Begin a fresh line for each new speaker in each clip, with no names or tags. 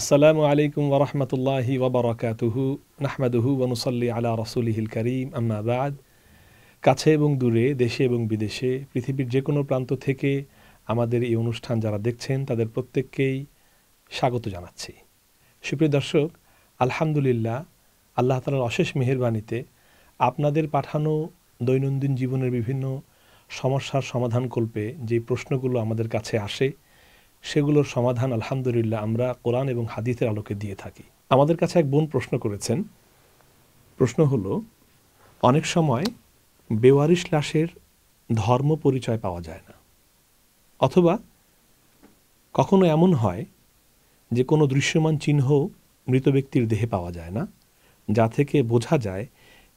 আসসালামু আলাইকুম ওরহমতুল্লাহি ওবরাকাতুহু নাহমাদুহু ওনুসল্লি আলা রসুলিহিল করিম আম্মাদ কাছে এবং দূরে দেশে এবং বিদেশে পৃথিবীর যে কোনো প্রান্ত থেকে আমাদের এই অনুষ্ঠান যারা দেখছেন তাদের প্রত্যেককেই স্বাগত জানাচ্ছি সুপ্রিয় দর্শক আলহামদুলিল্লাহ আল্লাহ তালার অশেষ মেহরবানিতে আপনাদের পাঠানো দৈনন্দিন জীবনের বিভিন্ন সমস্যার সমাধানকল্পে যে প্রশ্নগুলো আমাদের কাছে আসে সেগুলোর সমাধান আলহামদুলিল্লাহ আমরা কোরআন এবং হাদিসের আলোকে দিয়ে থাকি আমাদের কাছে এক বোন প্রশ্ন করেছেন প্রশ্ন হলো অনেক সময় বেওয়ারিশ লাশের ধর্ম পরিচয় পাওয়া যায় না অথবা কখনো এমন হয় যে কোনো দৃশ্যমান চিহ্ন মৃত ব্যক্তির দেহে পাওয়া যায় না যা থেকে বোঝা যায়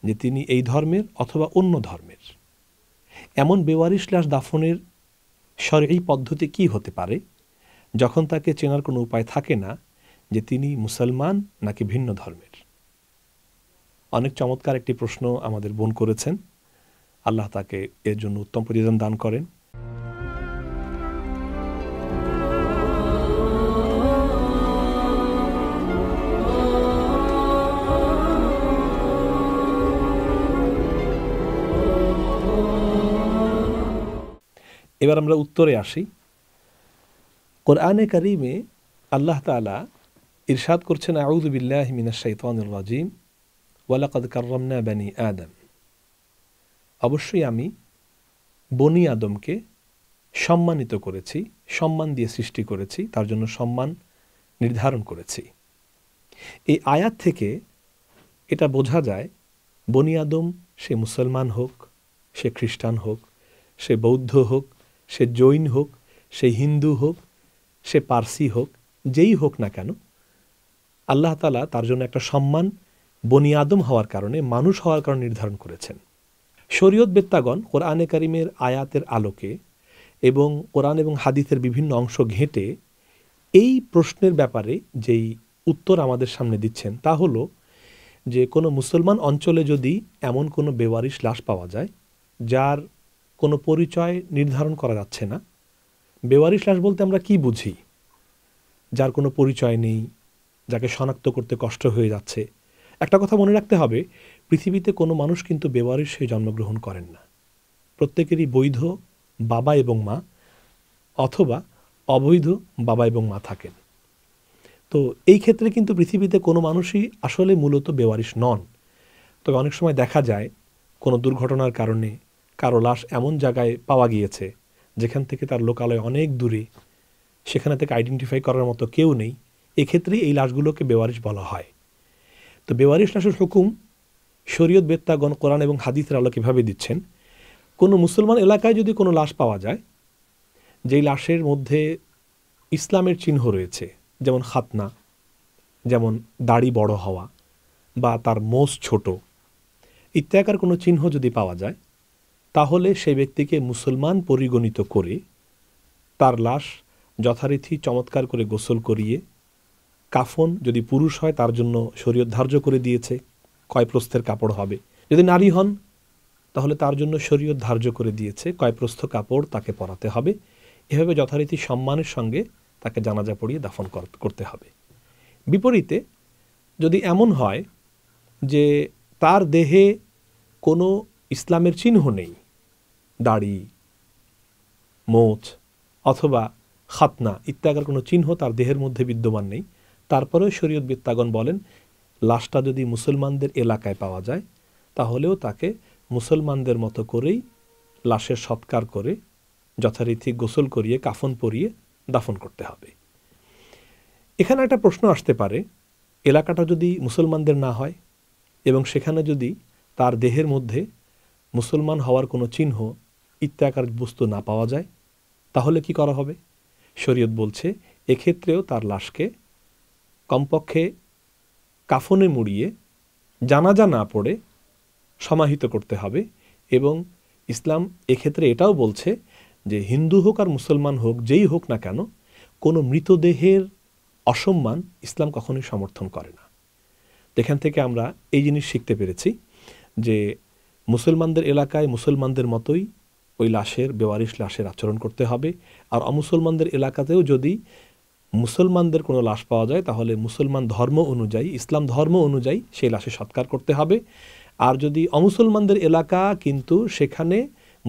যে তিনি এই ধর্মের অথবা অন্য ধর্মের এমন বেওয়ারিশ লাশ দাফনের সরকারি পদ্ধতি কি হতে পারে যখন তাকে চেনার কোনো উপায় থাকে না যে তিনি মুসলমান নাকি ভিন্ন ধর্মের অনেক চমৎকার একটি প্রশ্ন আমাদের বোন করেছেন আল্লাহ তাকে এর জন্য উত্তম প্রতিদান দান করেন এবার আমরা উত্তরে আসি কোরআনে করিমে আল্লাহ তালা ইরশাদ করছেন আউদুবিল্লাহ মিনা শৈতানুর রাজিম কার্রমনা বানি আদম অবশ্যই আমি বনি আদমকে সম্মানিত করেছি সম্মান দিয়ে সৃষ্টি করেছি তার জন্য সম্মান নির্ধারণ করেছি এই আয়াত থেকে এটা বোঝা যায় বনি আদম সে মুসলমান হোক সে খ্রিস্টান হোক সে বৌদ্ধ হোক সে জৈন হোক সে হিন্দু হোক সে পার্সি হোক যেই হোক না কেন আল্লাহ তালা তার জন্য একটা সম্মান বনি আদম হওয়ার কারণে মানুষ হওয়ার কারণে নির্ধারণ করেছেন শরীয়ত বেত্তাগণ কোরআনে কারিমের আয়াতের আলোকে এবং কোরআন এবং হাদিসের বিভিন্ন অংশ ঘেঁটে এই প্রশ্নের ব্যাপারে যেই উত্তর আমাদের সামনে দিচ্ছেন তা হলো যে কোনো মুসলমান অঞ্চলে যদি এমন কোনো বেওয়ারিশ লাশ পাওয়া যায় যার কোনো পরিচয় নির্ধারণ করা যাচ্ছে না বেওয়ারিশ লাশ বলতে আমরা কি বুঝি যার কোনো পরিচয় নেই যাকে শনাক্ত করতে কষ্ট হয়ে যাচ্ছে একটা কথা মনে রাখতে হবে পৃথিবীতে কোনো মানুষ কিন্তু বেওয়ারিশ হয়ে জন্মগ্রহণ করেন না প্রত্যেকেরই বৈধ বাবা এবং মা অথবা অবৈধ বাবা এবং মা থাকেন তো এই ক্ষেত্রে কিন্তু পৃথিবীতে কোনো মানুষই আসলে মূলত বেওয়ারিশ নন তবে অনেক সময় দেখা যায় কোনো দুর্ঘটনার কারণে কারো লাশ এমন জায়গায় পাওয়া গিয়েছে যেখান থেকে তার লোকালয় অনেক দূরে সেখানে থেকে আইডেন্টিফাই করার মতো কেউ নেই এক্ষেত্রে এই লাশগুলোকে বেওয়ারিশ বলা হয় তো বেওয়ারিশ লাশের হুকুম শরীয়ত বেত্তাগণ কোরআন এবং হাদিসের আলো কীভাবে দিচ্ছেন কোনো মুসলমান এলাকায় যদি কোনো লাশ পাওয়া যায় যেই লাশের মধ্যে ইসলামের চিহ্ন রয়েছে যেমন খাতনা যেমন দাড়ি বড় হওয়া বা তার মোষ ছোট ইত্যাকার কোনো চিহ্ন যদি পাওয়া যায় তাহলে সেই ব্যক্তিকে মুসলমান পরিগণিত করে তার লাশ যথারীতি চমৎকার করে গোসল করিয়ে কাফন যদি পুরুষ হয় তার জন্য শরীয়ত ধার্য করে দিয়েছে কয় প্রস্থের কাপড় হবে যদি নারী হন তাহলে তার জন্য শরীয়ত ধার্য করে দিয়েছে কয় প্রস্থ কাপড় তাকে পরাতে হবে এভাবে যথারীতি সম্মানের সঙ্গে তাকে জানাজা পড়িয়ে দাফন করতে হবে বিপরীতে যদি এমন হয় যে তার দেহে কোনো ইসলামের চিহ্ন নেই দাড়ি মোচ অথবা খাতনা ইত্যাগার কোনো চিহ্ন তার দেহের মধ্যে বিদ্যমান নেই তারপরেও শরীয়ত বিত্তাগণ বলেন লাশটা যদি মুসলমানদের এলাকায় পাওয়া যায় তাহলেও তাকে মুসলমানদের মতো করেই লাশের সৎকার করে যথারীতি গোসল করিয়ে কাফন পরিয়ে দাফন করতে হবে এখানে একটা প্রশ্ন আসতে পারে এলাকাটা যদি মুসলমানদের না হয় এবং সেখানে যদি তার দেহের মধ্যে মুসলমান হওয়ার কোনো চিহ্ন ইত্যাকার বস্তু না পাওয়া যায় তাহলে কি করা হবে শরীয়ত বলছে এক্ষেত্রেও তার লাশকে কমপক্ষে কাফনে মুড়িয়ে জানাজা না পড়ে সমাহিত করতে হবে এবং ইসলাম এক্ষেত্রে এটাও বলছে যে হিন্দু হোক আর মুসলমান হোক যেই হোক না কেন কোনো মৃতদেহের অসম্মান ইসলাম কখনোই সমর্থন করে না এখান থেকে আমরা এই জিনিস শিখতে পেরেছি যে মুসলমানদের এলাকায় মুসলমানদের মতোই ওই লাশের বেওয়ারিশ লাশের আচরণ করতে হবে আর অমুসলমানদের এলাকাতেও যদি মুসলমানদের কোনো লাশ পাওয়া যায় তাহলে মুসলমান ধর্ম অনুযায়ী ইসলাম ধর্ম অনুযায়ী সেই লাশে সৎকার করতে হবে আর যদি অমুসলমানদের এলাকা কিন্তু সেখানে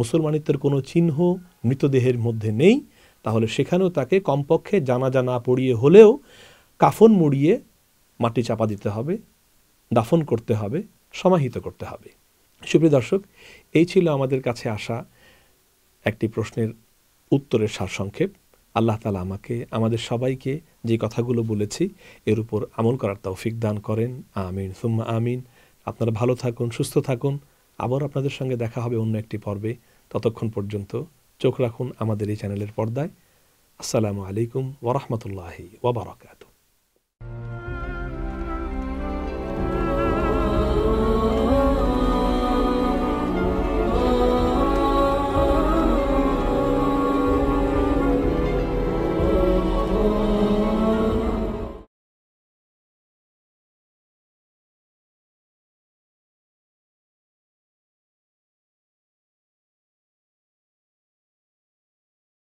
মুসলমানিত্বের কোনো চিহ্ন মৃতদেহের মধ্যে নেই তাহলে সেখানেও তাকে কমপক্ষে জানা জানা পড়িয়ে হলেও কাফন মুড়িয়ে মাটি চাপা দিতে হবে দাফন করতে হবে সমাহিত করতে হবে সুপ্রিয় দর্শক এই ছিল আমাদের কাছে আসা একটি প্রশ্নের উত্তরের সারসংক্ষেপ আল্লাহ তালা আমাকে আমাদের সবাইকে যে কথাগুলো বলেছি এর উপর আমল করার তৌফিক দান করেন আমিন সুম্মা আমিন আপনারা ভালো থাকুন সুস্থ থাকুন আবার আপনাদের সঙ্গে দেখা হবে অন্য একটি পর্বে ততক্ষণ পর্যন্ত চোখ রাখুন আমাদের এই চ্যানেলের পর্দায় আসসালামু আলাইকুম ওরহমতুল্লাহি ওবরাকাতু